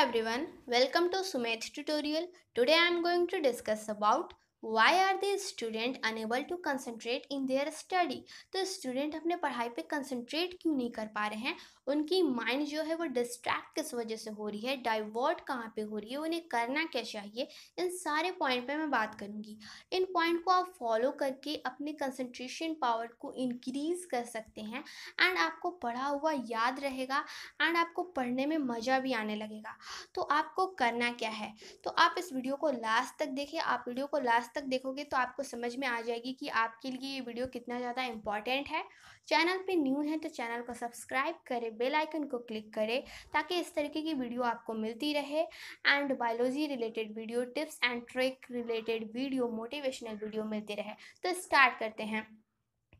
everyone, welcome to Sumedh tutorial. Today I am going to discuss about why are they student unable to concentrate in their study तो student अपने पढ़ाई पे concentrate क्यों नहीं कर पा रहे हैं उनकी माइंड जो है वो डिस्ट्रैक्ट किस वजह से हो रही है डाइवर्ट कहाँ पे हो रही है उन्हें करना क्या चाहिए इन सारे पॉइंट पे मैं बात करूँगी इन पॉइंट को आप फॉलो करके अपने कंसनट्रेशन पावर को इनक्रीज़ कर सकते हैं एंड आपको पढ़ा हुआ याद रहेगा एंड आपको पढ़ने में मज़ा भी आने लगेगा तो आपको करना क्या है तो आप इस वीडियो को लास्ट तक देखें आप वीडियो को लास्ट तक देखोगे तो आपको समझ में आ जाएगी कि आपके लिए ये वीडियो कितना ज़्यादा इंपॉर्टेंट है चैनल पे न्यू है तो चैनल को सब्सक्राइब करें बेल आइकन को क्लिक करें ताकि इस तरीके की वीडियो आपको मिलती रहे and biology related video tips and trick related video motivational video मिलती रहे तो स्टार्ट करते हैं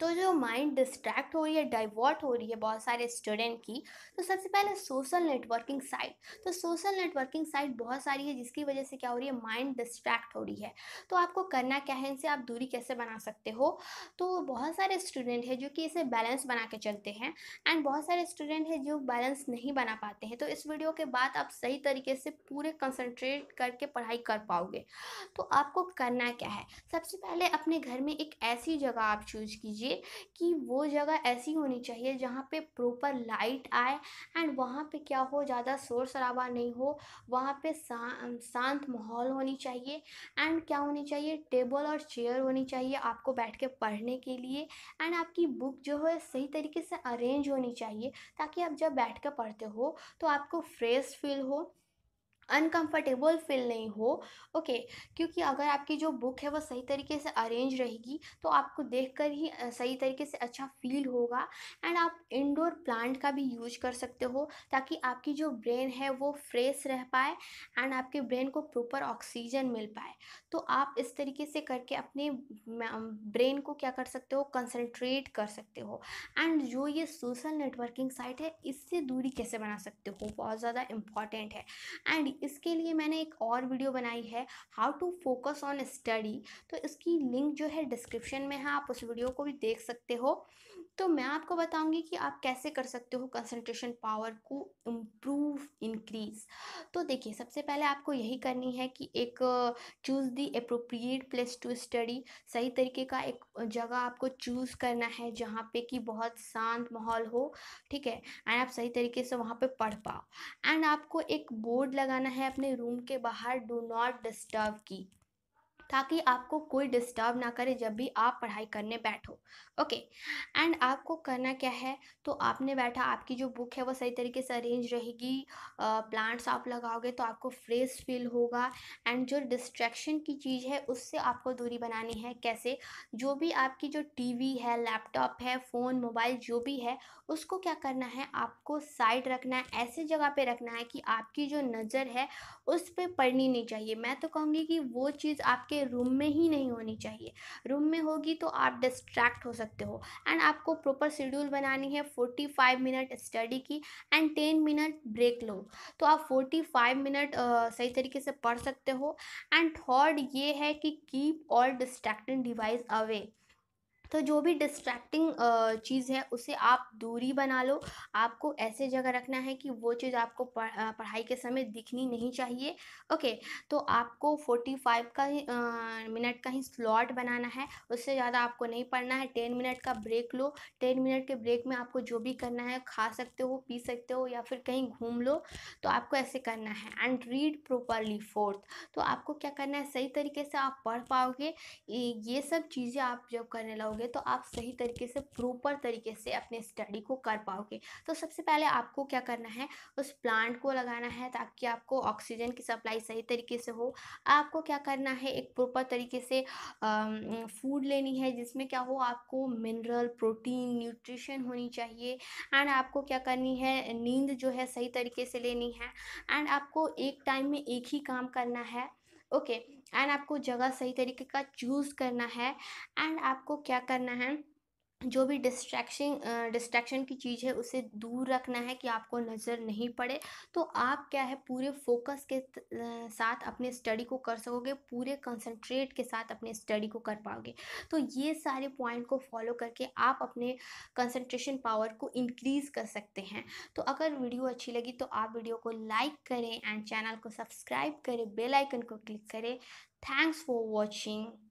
तो जो माइंड डिस्ट्रैक्ट हो रही है डाइवर्ट हो रही है बहुत सारे स्टूडेंट की तो सबसे पहले सोशल नेटवर्किंग साइट तो सोशल नेटवर्किंग साइट बहुत सारी है जिसकी वजह से क्या हो रही है माइंड डिस्ट्रैक्ट हो रही है तो आपको करना क्या है इनसे आप दूरी कैसे बना सकते हो तो बहुत सारे स्टूडेंट हैं जो कि इसे बैलेंस बना के चलते हैं एंड बहुत सारे स्टूडेंट हैं जो बैलेंस नहीं बना पाते हैं तो इस वीडियो के बाद आप सही तरीके से पूरे कंसनट्रेट करके पढ़ाई कर पाओगे तो आपको करना क्या है सबसे पहले अपने घर में एक ऐसी जगह आप चूज कीजिए कीजिए कि वो जगह ऐसी होनी चाहिए जहाँ पे प्रॉपर लाइट आए एंड वहाँ पे क्या हो ज़्यादा शोर शराबा नहीं हो वहाँ पे शांत माहौल होनी चाहिए एंड क्या होनी चाहिए टेबल और चेयर होनी चाहिए आपको बैठ के पढ़ने के लिए एंड आपकी बुक जो है सही तरीके से अरेंज होनी चाहिए ताकि आप जब बैठ कर पढ़ते हो तो आपको फ्रेश फील हो अनकंफर्टेबल फील नहीं हो ओके okay, क्योंकि अगर आपकी जो बुक है वो सही तरीके से अरेंज रहेगी तो आपको देखकर ही सही तरीके से अच्छा फील होगा एंड आप इंडोर प्लांट का भी यूज कर सकते हो ताकि आपकी जो ब्रेन है वो फ्रेश रह पाए एंड आपके ब्रेन को प्रॉपर ऑक्सीजन मिल पाए तो आप इस तरीके से करके अपने ब्रेन को क्या कर सकते हो कंसनट्रेट कर सकते हो एंड जो ये सोशल नेटवर्किंग साइट है इससे दूरी कैसे बना सकते हो बहुत ज़्यादा इम्पॉर्टेंट है एंड इसके लिए मैंने एक और वीडियो बनाई है how to focus on study तो इसकी लिंक जो है डिस्क्रिप्शन में है आप उस वीडियो को भी देख सकते हो तो मैं आपको बताऊंगी कि आप कैसे कर सकते हो कंसंट्रेशन पावर को इम्प्रूव इंक्रीज तो देखिए सबसे पहले आपको यही करनी है कि एक choose the appropriate place to study सही तरीके का एक जगह आपको चूज़ करना है जहाँ पे कि बहुत शांत माहौल हो ठीक है एंड आप सही तरीके से वहाँ पे पढ़ पाओ एंड आपको एक बोर्ड लगाना लगाना है अपने रूम के बाहर डू नॉट डिस्टर्ब की ताकि आपको कोई डिस्टर्ब ना करे जब भी आप पढ़ाई करने बैठो ओके एंड आपको करना क्या है तो आपने बैठा आपकी जो बुक है वो सही तरीके से अरेंज रहेगी प्लांट्स आप लगाओगे तो आपको फ्रेश फील होगा एंड जो डिस्ट्रैक्शन की चीज़ है उससे आपको दूरी बनानी है कैसे जो भी आपकी जो टी है लैपटॉप है फ़ोन मोबाइल जो भी है उसको क्या करना है आपको साइड रखना है ऐसे जगह पर रखना है कि आपकी जो नज़र है उस पर पढ़नी नहीं चाहिए मैं तो कहूँगी कि वो चीज़ आपके आपके रूम में ही नहीं होनी चाहिए रूम में होगी तो आप डिस्ट्रैक्ट हो सकते हो एंड आपको प्रॉपर शेड्यूल बनानी है फोर्टी फाइव मिनट स्टडी की एंड टेन मिनट ब्रेक लो तो आप फोर्टी फाइव मिनट सही तरीके से पढ़ सकते हो एंड थर्ड ये है कि keep all distracting device away तो जो भी डिस्ट्रैक्टिंग चीज़ है उसे आप दूरी बना लो आपको ऐसे जगह रखना है कि वो चीज़ आपको पढ़ाई के समय दिखनी नहीं चाहिए ओके तो आपको फोर्टी फाइव का ही मिनट का ही स्लॉट बनाना है उससे ज़्यादा आपको नहीं पढ़ना है टेन मिनट का ब्रेक लो टेन मिनट के ब्रेक में आपको जो भी करना है खा सकते हो पी सकते हो या फिर कहीं घूम लो तो आपको ऐसे करना है एंड रीड प्रॉपरली फोर्थ तो आपको क्या करना है सही तरीके से आप पढ़ पाओगे ये सब चीज़ें आप जब करने लगोगे पाओगे तो आप सही तरीके से प्रॉपर तरीके से अपने स्टडी को कर पाओगे तो सबसे पहले आपको क्या करना है उस प्लांट को लगाना है ताकि आपको ऑक्सीजन की सप्लाई सही तरीके से हो आपको क्या करना है एक प्रॉपर तरीके से फूड लेनी है जिसमें क्या हो आपको मिनरल प्रोटीन न्यूट्रिशन होनी चाहिए एंड आपको क्या करनी है नींद जो है सही तरीके से लेनी है एंड आपको एक टाइम में एक ही काम करना है ओके एंड आपको जगह सही तरीके का चूज़ करना है एंड आपको क्या करना है जो भी डिस्ट्रैक्शन डिस्ट्रैक्शन की चीज़ है उसे दूर रखना है कि आपको नज़र नहीं पड़े तो आप क्या है पूरे फोकस के साथ अपने स्टडी को कर सकोगे पूरे कंसंट्रेट के साथ अपने स्टडी को कर पाओगे तो ये सारे पॉइंट को फॉलो करके आप अपने कंसंट्रेशन पावर को इंक्रीज़ कर सकते हैं तो अगर वीडियो अच्छी लगी तो आप वीडियो को लाइक करें एंड चैनल को सब्सक्राइब करें बेलाइकन को क्लिक करें थैंक्स फॉर वॉचिंग